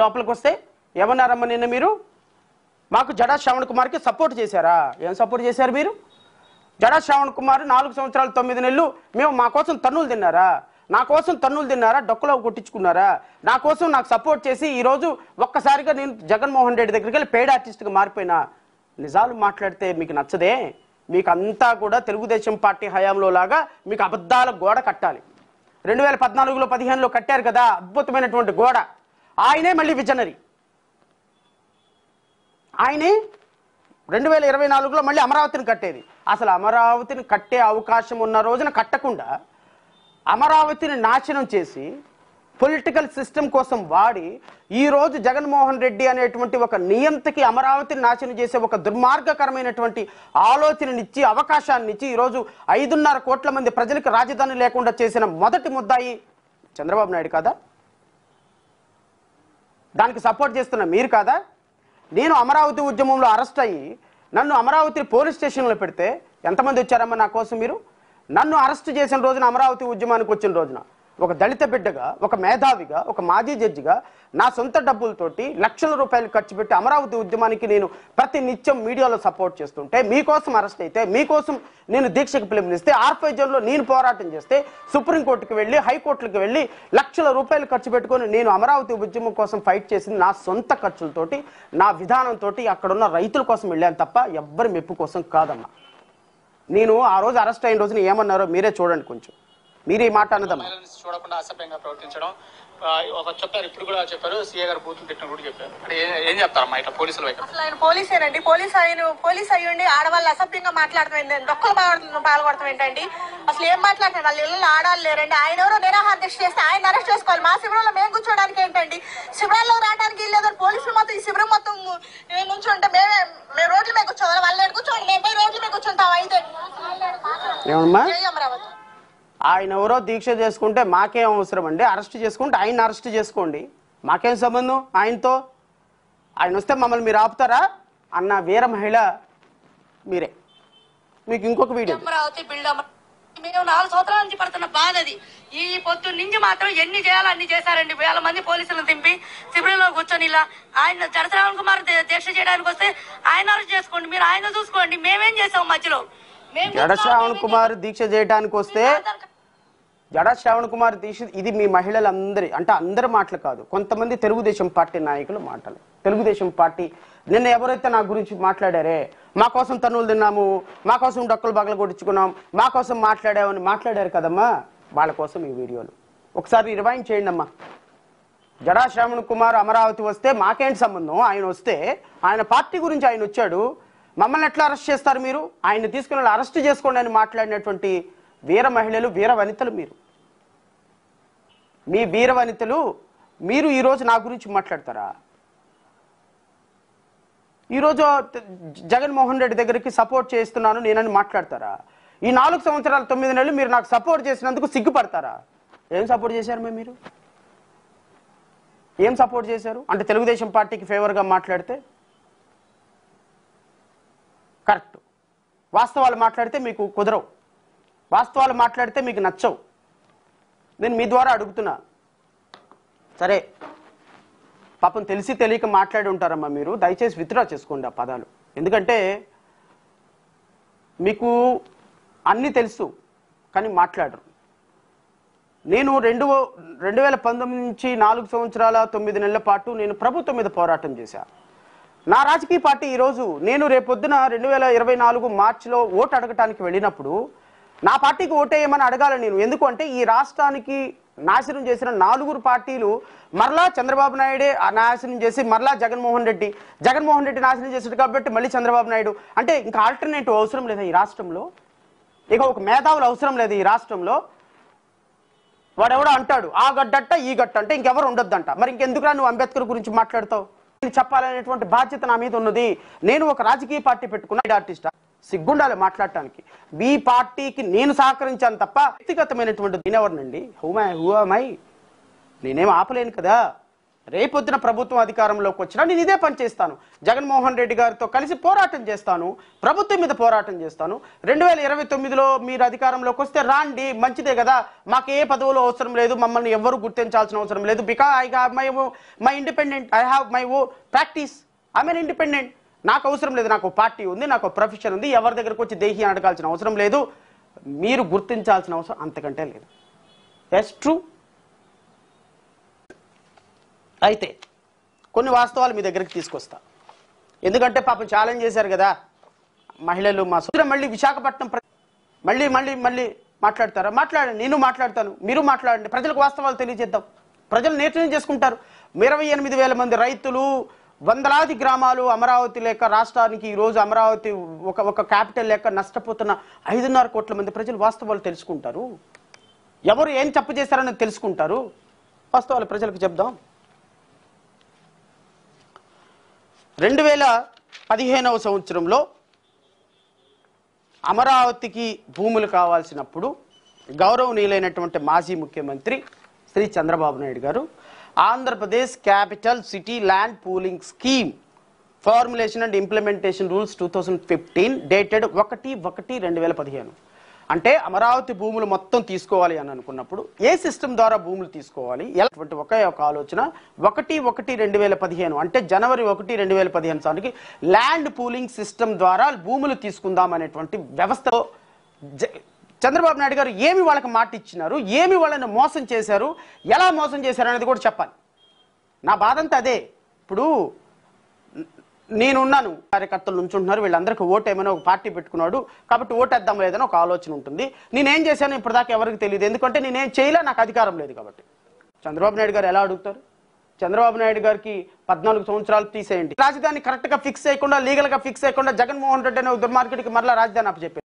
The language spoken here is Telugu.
లోపలికి వస్తే ఏమన్నారమ్మ నిన్న మీరు మాకు జడా శ్రవణ్ కుమార్కి సపోర్ట్ చేశారా ఏం సపోర్ట్ చేశారు మీరు జడా శ్రవణ్ కుమార్ నాలుగు సంవత్సరాలు తొమ్మిది నెలలు మేము మా కోసం తన్నులు తిన్నారా నా కోసం తన్నులు తిన్నారా డొక్కలో కొట్టించుకున్నారా నా కోసం నాకు సపోర్ట్ చేసి ఈరోజు ఒక్కసారిగా నేను జగన్మోహన్ రెడ్డి దగ్గరికి వెళ్ళి పేడ్ ఆర్టిస్ట్గా మారిపోయినా నిజాలు మాట్లాడితే మీకు నచ్చదే మీకు అంతా కూడా తెలుగుదేశం పార్టీ హయాంలో లాగా మీకు అబద్ధాల గోడ కట్టాలి రెండు వేల పద్నాలుగులో పదిహేనులో కట్టారు కదా అద్భుతమైనటువంటి గోడ ఆయనే మళ్ళీ విజనరీ ఆయనే రెండు వేల ఇరవై నాలుగులో మళ్ళీ అమరావతిని కట్టేది అసలు అమరావతిని కట్టే అవకాశం ఉన్న రోజున కట్టకుండా అమరావతిని నాశనం చేసి పొలిటికల్ సిస్టమ్ కోసం వాడి ఈరోజు జగన్మోహన్ రెడ్డి అనేటువంటి ఒక నియంతకి అమరావతిని నాశనం చేసే ఒక దుర్మార్గకరమైనటువంటి ఆలోచననిచ్చి అవకాశాన్నిచ్చి ఈరోజు ఐదున్నర కోట్ల మంది ప్రజలకు రాజధాని లేకుండా చేసిన మొదటి ముద్దాయి చంద్రబాబు నాయుడు కదా దానికి సపోర్ట్ చేస్తున్న మీరు కాదా నేను అమరావతి ఉద్యమంలో అరెస్ట్ అయ్యి నన్ను అమరావతి పోలీస్ స్టేషన్లో పెడితే ఎంతమంది వచ్చారమ్మా నా కోసం మీరు నన్ను అరెస్ట్ చేసిన రోజున అమరావతి ఉద్యమానికి వచ్చిన రోజున ఒక దళిత బిడ్డగా ఒక మేధావిగా ఒక మాజీ జడ్జిగా నా సొంత డబ్బులతోటి లక్షల రూపాయలు ఖర్చు పెట్టి అమరావతి ఉద్యమానికి నేను ప్రతి నిత్యం మీడియాలో సపోర్ట్ చేస్తుంటే మీకోసం అరెస్ట్ అయితే మీకోసం నేను దీక్షకు పిలుపునిస్తే ఆర్ఫై జోన్లో నేను పోరాటం చేస్తే సుప్రీంకోర్టుకి వెళ్ళి హైకోర్టులకు వెళ్ళి లక్షల రూపాయలు ఖర్చు పెట్టుకొని నేను అమరావతి ఉద్యమం కోసం ఫైట్ చేసింది నా సొంత ఖర్చులతోటి నా విధానంతో అక్కడున్న రైతుల కోసం వెళ్ళాను తప్ప ఎవ్వరి మెప్పు కోసం కాదమ్మా నేను ఆ రోజు అరెస్ట్ అయిన రోజున ఏమన్నారో మీరే చూడండి కొంచెం మీరు ఈ మాట అన్నదమ్మా చూడకుండా అసభ్యంగా ప్రవర్తించడం ఒక చెప్పారు ఇప్పుడు కూడా చెప్పారు సీఏ గారు బూతులు తిట్టిన కూడా చెప్పారు అంటే ఏం చెప్తారమ్మా ఇట్లా పోలీసులు అసలు ఆయన పోలీసేనండి పోలీస్ ఆయన పోలీస్ అయ్యండి ఆడవాళ్ళు అసభ్యంగా మాట్లాడతాం డొక్కలు దొక్కలు పాల్గొడతాం ఏంటండి అసలు ఏం మాట్లాడుతున్నారు వాళ్ళ ఇళ్ళు ఆడాలి లేరండి ఆయన ఎవరో నిరాహార దీక్ష చేస్తే ఆయన అరెస్ట్ చేసుకోవాలి మా శిబిరంలో మేము కూర్చోడానికి ఏంటండి శిబిరాల్లో రావడానికి లేదు పోలీసులు మొత్తం ఈ శిబిరం మొత్తం నుంచుంటే మేమే మేము రోడ్లు మీద కూర్చోవాలి వాళ్ళు కూర్చోండి మేము పోయి రోడ్ల మీద కూర్చుంటాం అయితే అమరావతి ఆయన ఎవరో దీక్ష చేసుకుంటే మాకేం అవసరం అండి అరెస్ట్ చేసుకుంటే ఆయన అరెస్ట్ చేసుకోండి మాకేం సంబంధం ఆయనతో ఆయన వస్తే మమ్మల్ని మీరు ఆపుతారా అన్న వీర మహిళ మీరే మీకు ఇంకొక వీడియో మేము నాలుగు సంవత్సరాల నుంచి పడుతున్న బాధ అది ఈ పొద్దు నుంచి మాత్రం ఎన్ని చేయాలో అన్ని చేశారండి వేల మంది పోలీసులను దింపి శిబిరంలో కూర్చొని ఇలా ఆయన చంద్రశ్రావణ్ కుమార్ దీక్ష చేయడానికి వస్తే ఆయన అరెస్ట్ చేసుకోండి మీరు ఆయన చూసుకోండి మేమేం చేసాం మధ్యలో జడశ్రావణ్ కుమార్ దీక్ష చేయడానికి వస్తే జడ శ్రావణ్ కుమార్ తీసి ఇది మీ మహిళలందరి అంటే అందరి మాటలు కాదు కొంతమంది తెలుగుదేశం పార్టీ నాయకులు మాటలు తెలుగుదేశం పార్టీ నిన్న ఎవరైతే నా గురించి మాట్లాడారే మా కోసం తనువులు తిన్నాము మా కోసం డొక్కలు బగలు కొట్టించుకున్నాం మా కోసం మాట్లాడామని మాట్లాడారు కదమ్మా వాళ్ళ కోసం ఈ వీడియోలు ఒకసారి రివైన్ చేయండి అమ్మా జడా శ్రావణ్ కుమార్ అమరావతి వస్తే మాకేంటి సంబంధం ఆయన వస్తే ఆయన పార్టీ గురించి ఆయన వచ్చాడు మమ్మల్ని ఎట్లా అరెస్ట్ చేస్తారు మీరు ఆయన తీసుకుని అరెస్ట్ చేసుకోండి అని మాట్లాడినటువంటి వీర మహిళలు వీర వనితలు మీరు మీ వీర వనితలు మీరు ఈరోజు నా గురించి మాట్లాడతారా ఈరోజు జగన్మోహన్ రెడ్డి దగ్గరికి సపోర్ట్ చేస్తున్నాను నేనని మాట్లాడతారా ఈ నాలుగు సంవత్సరాల తొమ్మిది నెలలు మీరు నాకు సపోర్ట్ చేసినందుకు సిగ్గుపడతారా ఏం సపోర్ట్ చేశారు మేము మీరు ఏం సపోర్ట్ చేశారు అంటే తెలుగుదేశం పార్టీకి ఫేవర్గా మాట్లాడితే కరెక్ట్ వాస్తవాలు మాట్లాడితే మీకు కుదరవు వాస్తవాలు మాట్లాడితే మీకు నచ్చవు నేను మీ ద్వారా అడుగుతున్నా సరే పాపం తెలిసి తెలియక మాట్లాడి ఉంటారమ్మా మీరు దయచేసి విత్డ్రా చేసుకోండి ఆ పదాలు ఎందుకంటే మీకు అన్నీ తెలుసు కానీ మాట్లాడరు నేను రెండు రెండు వేల పంతొమ్మిది నుంచి నాలుగు సంవత్సరాల తొమ్మిది నెలల పాటు నేను ప్రభుత్వం మీద పోరాటం చేశాను నా రాజకీయ పార్టీ ఈరోజు నేను రేపొద్దున రెండు వేల ఇరవై నాలుగు మార్చిలో ఓటు అడగటానికి వెళ్ళినప్పుడు నా పార్టీకి ఓటేయమని అడగాలి నేను ఎందుకంటే ఈ రాష్ట్రానికి నాశనం చేసిన నాలుగురు పార్టీలు మరలా చంద్రబాబు నాయుడే నాశనం చేసి మరలా జగన్మోహన్ రెడ్డి జగన్మోహన్ రెడ్డి నాశనం చేశాడు కాబట్టి మళ్ళీ చంద్రబాబు నాయుడు అంటే ఇంకా ఆల్టర్నేటివ్ అవసరం లేదా ఈ రాష్ట్రంలో ఇక ఒక మేధావులు అవసరం లేదు ఈ రాష్ట్రంలో వాడెవడో అంటాడు ఆ గడ్డట్ట ఈ గట్ట అంటే ఇంకెవరు ఉండొద్దంట మరి ఇంకెందుకురా నువ్వు అంబేద్కర్ గురించి మాట్లాడతావు చెప్పాలనేటువంటి బాధ్యత నా మీద ఉన్నది నేను ఒక రాజకీయ పార్టీ పెట్టుకున్నా ఆర్టిస్టా సిగ్గుండాలి మాట్లాడటానికి మీ పార్టీకి నేను సహకరించాను తప్ప వ్యక్తిగతమైనటువంటి నేనెవరినండి హూమై హూమై నేనేం ఆపలేను కదా రేపొద్దున ప్రభుత్వం అధికారంలోకి వచ్చినా నేను ఇదే పని చేస్తాను జగన్మోహన్ రెడ్డి గారితో కలిసి పోరాటం చేస్తాను ప్రభుత్వం మీద పోరాటం చేస్తాను రెండు వేల ఇరవై తొమ్మిదిలో మీరు అధికారంలోకి వస్తే రాండి మంచిదే కదా మాకు ఏ పదవులు అవసరం లేదు మమ్మల్ని ఎవరు గుర్తించాల్సిన అవసరం లేదు because I have my my independent I have my own practice I mean independent నాకు అవసరం లేదు నాకు పార్టీ ఉంది నాకు ప్రొఫెషన్ ఉంది ఎవరి దగ్గరకు వచ్చి దేహి అడగాల్సిన అవసరం లేదు మీరు గుర్తించాల్సిన అవసరం అంతకంటే లేదు ఎస్ ట్రూ అయితే కొన్ని వాస్తవాలు మీ దగ్గరికి తీసుకొస్తా ఎందుకంటే పాపం ఛాలెంజ్ చేశారు కదా మహిళలు మా సూత్ర మళ్ళీ విశాఖపట్నం మళ్ళీ మళ్ళీ మళ్ళీ మాట్లాడతారా మాట్లాడండి నేను మాట్లాడతాను మీరు మాట్లాడండి ప్రజలకు వాస్తవాలు తెలియజేద్దాం ప్రజలు నేర్చుకుని చేసుకుంటారు ఇరవై ఎనిమిది వేల మంది రైతులు వందలాది గ్రామాలు అమరావతి లేక రాష్ట్రానికి ఈరోజు అమరావతి ఒక ఒక క్యాపిటల్ లేక నష్టపోతున్న ఐదున్నర కోట్ల మంది ప్రజలు వాస్తవాలు తెలుసుకుంటారు ఎవరు ఏం తప్పు చేశారని తెలుసుకుంటారు వాస్తవాలు ప్రజలకు చెప్దాం రెండు వేల పదిహేనవ సంవత్సరంలో అమరావతికి భూములు కావాల్సినప్పుడు గౌరవనీయులైనటువంటి మాజీ ముఖ్యమంత్రి శ్రీ చంద్రబాబు నాయుడు గారు Andhra Pradesh capital city land pooling scheme formulation and implementation rules two thousand fifteen dated ఒకటి ఒకటి రెండు వేల పదిహేను అంటే అమరావతి భూములు మొత్తం తీసుకోవాలి అని అనుకున్నప్పుడు ఏ సిస్టమ్ ద్వారా భూములు తీసుకోవాలి ఎలాంటి ఒకే ఒక ఆలోచన ఒకటి ఒకటి రెండు వేల పదిహేను అంటే జనవరి ఒకటి రెండు వేల పదిహేను సార్కి ల్యాండ్ పూలింగ్ సిస్టమ్ ద్వారా భూములు తీసుకుందాం అనేటువంటి వ్యవస్థ చంద్రబాబు నాయుడు గారు ఏమి వాళ్ళకి మాట ఇచ్చినారు ఏమి వాళ్ళని మోసం చేశారు ఎలా మోసం చేశారు అనేది కూడా చెప్పాలి నా బాధంతా అదే ఇప్పుడు నేనున్నాను కార్యకర్తలు నుంచుంటున్నారు వీళ్ళందరికీ ఏమైనా ఒక పార్టీ పెట్టుకున్నాడు కాబట్టి ఓటేద్దాం లేదని ఒక ఆలోచన ఉంటుంది నేనేం చేశాను ఇప్పటిదాకా ఎవరికి తెలియదు ఎందుకంటే నేనేం చేయలే నాకు అధికారం లేదు కాబట్టి చంద్రబాబు నాయుడు గారు ఎలా అడుగుతారు చంద్రబాబు నాయుడు గారికి పద్నాలుగు సంవత్సరాలు తీసేయండి రాజధాని కరెక్ట్గా ఫిక్స్ చేయకుండా లీగల్గా ఫిక్స్ చేయకుండా జగన్మోహన్ రెడ్డి అనే దుర్మార్గుడికి మరలా రాజధాని అప్పచెప్పారు